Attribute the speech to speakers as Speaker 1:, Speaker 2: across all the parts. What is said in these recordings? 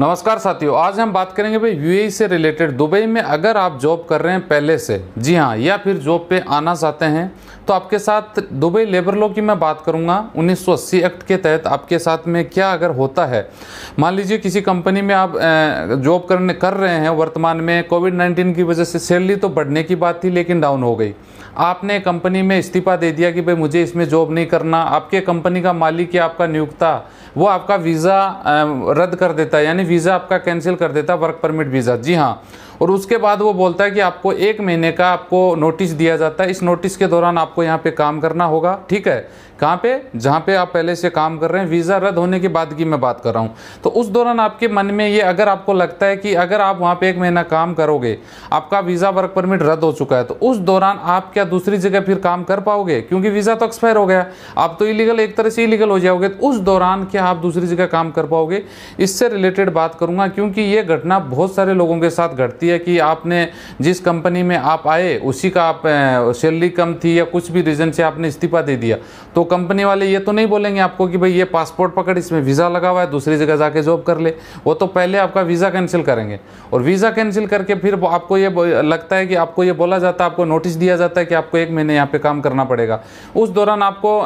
Speaker 1: नमस्कार साथियों आज हम बात करेंगे भाई यूएई e से रिलेटेड दुबई में अगर आप जॉब कर रहे हैं पहले से जी हाँ या फिर जॉब पे आना चाहते हैं तो आपके साथ दुबई लेबर लॉ की मैं बात करूँगा 1980 एक्ट के तहत आपके साथ में क्या अगर होता है मान लीजिए किसी कंपनी में आप जॉब करने कर रहे हैं वर्तमान में कोविड नाइन्टीन की वजह से सैलरी तो बढ़ने की बात थी लेकिन डाउन हो गई आपने कंपनी में इस्तीफा दे दिया कि भाई मुझे इसमें जॉब नहीं करना आपके कंपनी का मालिक या आपका नियुक्ता वो आपका वीज़ा रद्द कर देता है यानी वीज़ा आपका कैंसिल कर देता है वर्क परमिट वीज़ा जी हाँ और उसके बाद वो बोलता है कि आपको एक महीने का आपको नोटिस दिया जाता है इस नोटिस के दौरान आपको यहाँ पे काम करना होगा ठीक है कहाँ पे जहाँ पे आप पहले से काम कर रहे हैं वीज़ा रद्द होने के बाद की मैं बात कर रहा हूँ तो उस दौरान आपके मन में ये अगर आपको लगता है कि अगर आप वहाँ पे एक महीना काम करोगे आपका वीज़ा वर्क परमिट रद्द हो चुका है तो उस दौरान आप क्या दूसरी जगह फिर काम कर पाओगे क्योंकि वीज़ा तो एक्सपायर हो गया आप तो इलीगल एक तरह से इलीगल हो जाओगे तो उस दौरान क्या आप दूसरी जगह काम कर पाओगे इससे रिलेटेड बात करूँगा क्योंकि ये घटना बहुत सारे लोगों के साथ घटती आती है कि आपने जिस कंपनी में आप आए उसी का आप सैलरी कम थी या कुछ भी रीज़न से आपने इस्तीफा दे दिया तो कंपनी वाले ये तो नहीं बोलेंगे आपको कि भाई ये पासपोर्ट पकड़ इसमें वीज़ा लगा हुआ है दूसरी जगह जाके जॉब कर ले वो तो पहले आपका वीज़ा कैंसिल करेंगे और वीज़ा कैंसिल करके फिर आपको ये लगता है कि आपको ये बोला जाता है आपको नोटिस दिया जाता है कि आपको एक महीने यहाँ पर काम करना पड़ेगा उस दौरान आपको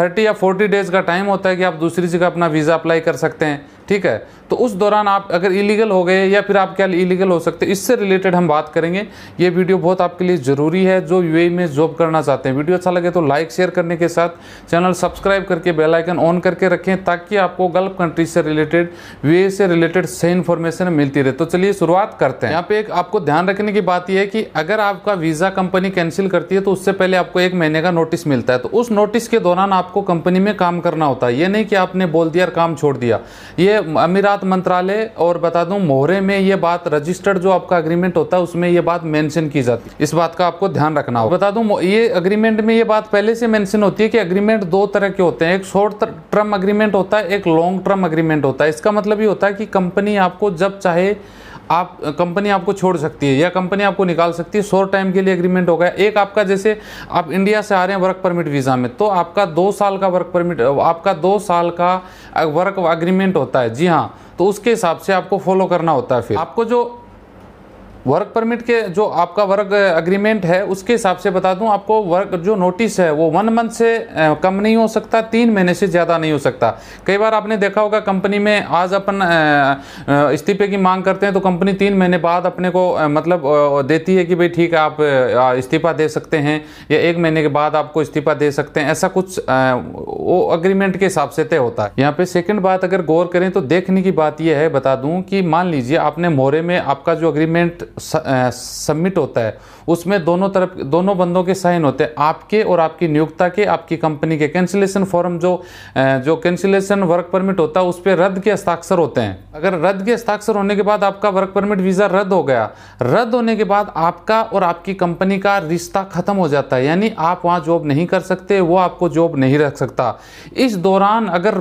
Speaker 1: थर्टी या फोर्टी डेज़ का टाइम होता है कि आप दूसरी जगह अपना वीज़ा अप्लाई कर सकते हैं ठीक है तो उस दौरान आप अगर इलीगल हो गए या फिर आप क्या इलीगल हो सकते इससे रिलेटेड हम बात करेंगे ये वीडियो बहुत आपके लिए ज़रूरी है जो यू में जॉब करना चाहते हैं वीडियो अच्छा लगे तो लाइक शेयर करने के साथ चैनल सब्सक्राइब करके बेलाइकन ऑन करके रखें ताकि आपको गल्फ कंट्री से रिलेटेड यू से रिलेटेड सही इन्फॉर्मेशन मिलती रहे तो चलिए शुरुआत करते हैं यहाँ पे एक आपको ध्यान रखने की बात यह है कि अगर आपका वीज़ा कंपनी कैंसिल करती है तो उससे पहले आपको एक महीने का नोटिस मिलता है तो उस नोटिस के दौरान आपको कंपनी में काम करना होता है ये नहीं कि आपने बोल दिया और काम छोड़ दिया ये अमीरात मंत्रालय और बता दूं मोहरे में ये बात रजिस्टर्ड जो आपका अग्रीमेंट होता है उसमें ये बात मेंशन की जाती है इस बात का आपको ध्यान रखना होगा बता दूं ये अग्रीमेंट में ये बात पहले से मेंशन होती है कि अग्रीमेंट दो तरह के होते हैं एक शॉर्ट टर्म अग्रीमेंट होता है एक लॉन्ग टर्म अग्रीमेंट होता है इसका मतलब ये होता है कि कंपनी आपको जब चाहे आप कंपनी आपको छोड़ सकती है या कंपनी आपको निकाल सकती है शॉर्ट टाइम के लिए एग्रीमेंट गया एक आपका जैसे आप इंडिया से आ रहे हैं वर्क परमिट वीज़ा में तो आपका दो साल का वर्क परमिट आपका दो साल का वर्क एग्रीमेंट होता है जी हाँ तो उसके हिसाब से आपको फॉलो करना होता है फिर आपको जो वर्क परमिट के जो आपका वर्क अग्रीमेंट है उसके हिसाब से बता दूं आपको वर्क जो नोटिस है वो वन मंथ से कम नहीं हो सकता तीन महीने से ज़्यादा नहीं हो सकता कई बार आपने देखा होगा कंपनी में आज अपन इस्तीफे की मांग करते हैं तो कंपनी तीन महीने बाद अपने को मतलब देती है कि भाई ठीक है आप इस्तीफ़ा दे सकते हैं या एक महीने के बाद आपको इस्तीफ़ा दे सकते हैं ऐसा कुछ वो अग्रीमेंट के हिसाब से तय होता है यहाँ पर सेकेंड बात अगर गौर करें तो देखने की बात यह है बता दूँ कि मान लीजिए आपने मोहरे में आपका जो अग्रीमेंट सबमिट होता है उसमें दोनों तरफ दोनों बंदों के साइन होते हैं आपके और आपकी नियुक्ता के आपकी कंपनी के कैंसिलेशन फॉर्म जो जो कैंसिलेशन वर्क परमिट होता है उस पर रद्द के हस्ताक्षर होते हैं अगर रद्द के हस्ताक्षर होने के बाद आपका वर्क परमिट वीज़ा रद्द हो गया रद्द होने के बाद आपका और आपकी कंपनी का रिश्ता ख़त्म हो जाता है यानी आप वहाँ जॉब नहीं कर सकते वो आपको जॉब नहीं रख सकता इस दौरान अगर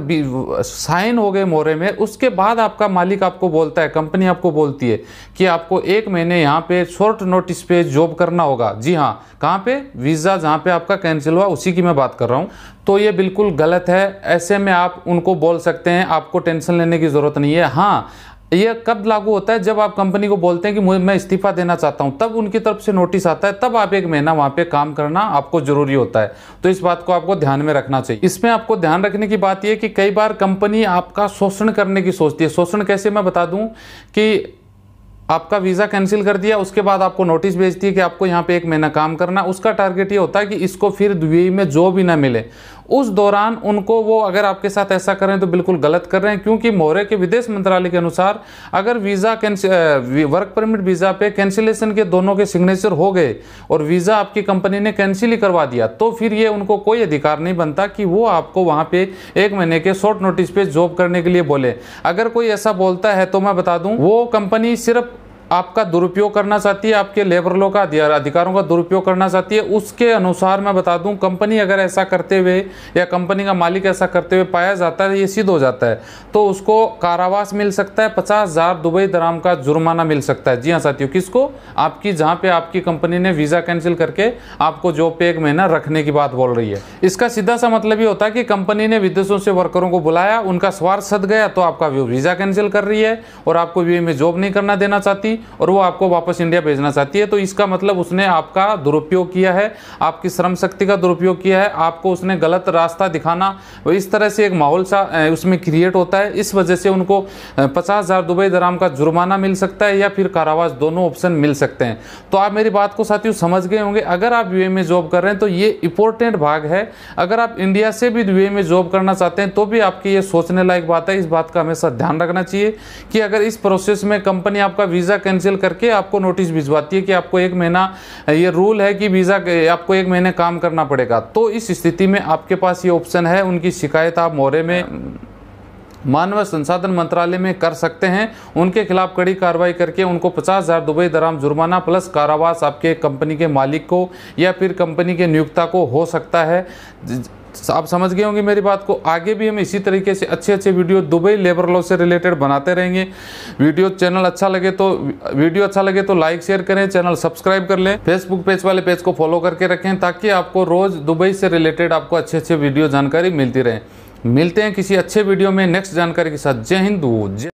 Speaker 1: साइन हो गए मोहरे में उसके बाद आपका मालिक आपको बोलता है कंपनी आपको बोलती है कि आपको एक महीने मैंने यहाँ पे शॉर्ट नोटिस पे जॉब करना होगा जी हाँ कहाँ पे वीज़ा जहाँ पे आपका कैंसिल हुआ उसी की मैं बात कर रहा हूँ तो ये बिल्कुल गलत है ऐसे में आप उनको बोल सकते हैं आपको टेंशन लेने की ज़रूरत नहीं है हाँ ये कब लागू होता है जब आप कंपनी को बोलते हैं कि मैं इस्तीफा देना चाहता हूं तब उनकी तरफ से नोटिस आता है तब आप एक महीना वहां पे काम करना आपको जरूरी होता है तो इस बात को आपको ध्यान में रखना चाहिए इसमें आपको ध्यान रखने की बात यह कि कई बार कंपनी आपका शोषण करने की सोचती है शोषण कैसे मैं बता दूं कि आपका वीज़ा कैंसिल कर दिया उसके बाद आपको नोटिस भेजती है कि आपको यहाँ पे एक महीना काम करना उसका टारगेट ये होता है कि इसको फिर दुबई में जॉब भी ना मिले उस दौरान उनको वो अगर आपके साथ ऐसा करें तो बिल्कुल गलत कर रहे हैं क्योंकि मोहरे के विदेश मंत्रालय के अनुसार अगर वीज़ा वर्क परमिट वीज़ा पे कैंसिलेशन के दोनों के सिग्नेचर हो गए और वीज़ा आपकी कंपनी ने कैंसिल ही करवा दिया तो फिर ये उनको कोई अधिकार नहीं बनता कि वो आपको वहाँ पे एक महीने के शॉर्ट नोटिस पे जॉब करने के लिए बोले अगर कोई ऐसा बोलता है तो मैं बता दूँ वो कंपनी सिर्फ आपका दुरुपयोग करना चाहती है आपके लेबर लॉ का अधिकारों का दुरुपयोग करना चाहती है उसके अनुसार मैं बता दूं कंपनी अगर ऐसा करते हुए या कंपनी का मालिक ऐसा करते हुए पाया जाता है ये सिद्ध हो जाता है तो उसको कारावास मिल सकता है पचास हज़ार दुबई दराम का जुर्माना मिल सकता है जी हाँ साथियों किसको आपकी जहाँ पे आपकी कंपनी ने वीज़ा कैंसिल करके आपको जॉब पे एक महीना रखने की बात बोल रही है इसका सीधा सा मतलब ये होता है कि कंपनी ने विदेशों से वर्करों को बुलाया उनका स्वार्थ सद गया तो आपका वीज़ा कैंसिल कर रही है और आपको वी में जॉब नहीं करना देना चाहती और वो आपको वापस इंडिया भेजना चाहती है तो इसका मतलब उसने आपका दुरुपयोग किया है आपकी श्रम शक्ति का दुरुपयोग किया है आपको उसने गलत रास्ता दिखाना तो इस तरह से एक माहौल सा उसमें क्रिएट होता है इस वजह से उनको पचास हज़ार दुबई दराम का जुर्माना मिल सकता है या फिर कारावास दोनों ऑप्शन मिल सकते हैं तो आप मेरी बात को साथियों समझ गए होंगे अगर आप यू में जॉब कर रहे हैं तो ये इंपॉर्टेंट भाग है अगर आप इंडिया से भी यूए में जॉब करना चाहते हैं तो भी आपकी ये सोचने लायक बात है इस बात का हमेशा ध्यान रखना चाहिए कि अगर इस प्रोसेस में कंपनी आपका वीज़ा कैंसिल करके आपको नोटिस भिजवाती है कि आपको एक महीना ये रूल है कि वीज़ा आपको एक महीने काम करना पड़ेगा तो इस स्थिति में आपके पास ये ऑप्शन है उनकी शिकायत आप मोहरे में मानव संसाधन मंत्रालय में कर सकते हैं उनके खिलाफ कड़ी कार्रवाई करके उनको पचास हज़ार दुबई दराम जुर्माना प्लस कारावास आपके कंपनी के मालिक को या फिर कंपनी के नियुक्ता को हो सकता है आप समझ गए होंगे मेरी बात को आगे भी हम इसी तरीके से अच्छे अच्छे वीडियो दुबई लेबर लॉ से रिलेटेड बनाते रहेंगे वीडियो चैनल अच्छा लगे तो वीडियो अच्छा लगे तो लाइक शेयर करें चैनल सब्सक्राइब कर लें फेसबुक पेज वाले पेज को फॉलो करके रखें ताकि आपको रोज़ दुबई से रिलेटेड आपको अच्छे अच्छे वीडियो जानकारी मिलती रहे मिलते हैं किसी अच्छे वीडियो में नेक्स्ट जानकारी के साथ जय हिंदू जय